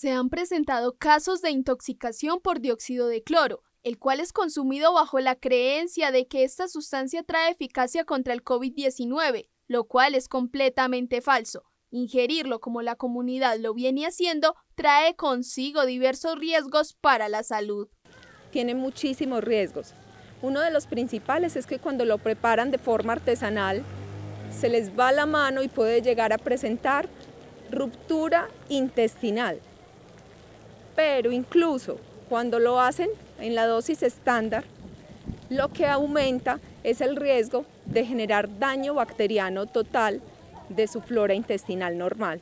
Se han presentado casos de intoxicación por dióxido de cloro, el cual es consumido bajo la creencia de que esta sustancia trae eficacia contra el COVID-19, lo cual es completamente falso. Ingerirlo como la comunidad lo viene haciendo trae consigo diversos riesgos para la salud. Tiene muchísimos riesgos. Uno de los principales es que cuando lo preparan de forma artesanal, se les va la mano y puede llegar a presentar ruptura intestinal, pero incluso cuando lo hacen en la dosis estándar, lo que aumenta es el riesgo de generar daño bacteriano total de su flora intestinal normal.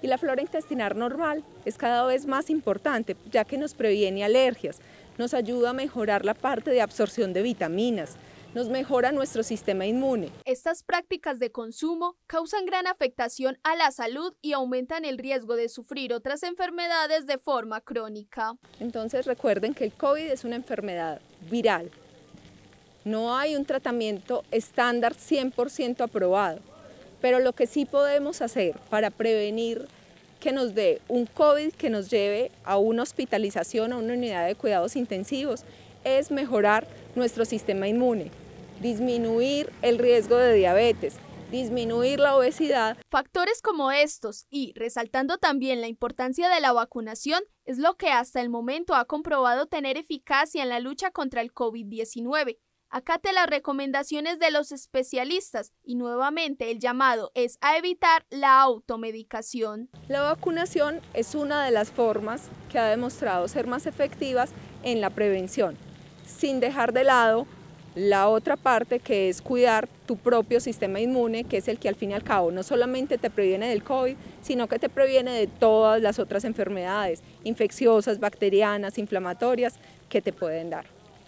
Y la flora intestinal normal es cada vez más importante, ya que nos previene alergias, nos ayuda a mejorar la parte de absorción de vitaminas, nos mejora nuestro sistema inmune. Estas prácticas de consumo causan gran afectación a la salud y aumentan el riesgo de sufrir otras enfermedades de forma crónica. Entonces recuerden que el COVID es una enfermedad viral. No hay un tratamiento estándar 100% aprobado, pero lo que sí podemos hacer para prevenir que nos dé un COVID que nos lleve a una hospitalización, a una unidad de cuidados intensivos, es mejorar nuestro sistema inmune, disminuir el riesgo de diabetes, disminuir la obesidad. Factores como estos y resaltando también la importancia de la vacunación es lo que hasta el momento ha comprobado tener eficacia en la lucha contra el COVID-19. Acate las recomendaciones de los especialistas y nuevamente el llamado es a evitar la automedicación. La vacunación es una de las formas que ha demostrado ser más efectivas en la prevención sin dejar de lado la otra parte que es cuidar tu propio sistema inmune, que es el que al fin y al cabo no solamente te previene del COVID, sino que te previene de todas las otras enfermedades infecciosas, bacterianas, inflamatorias que te pueden dar.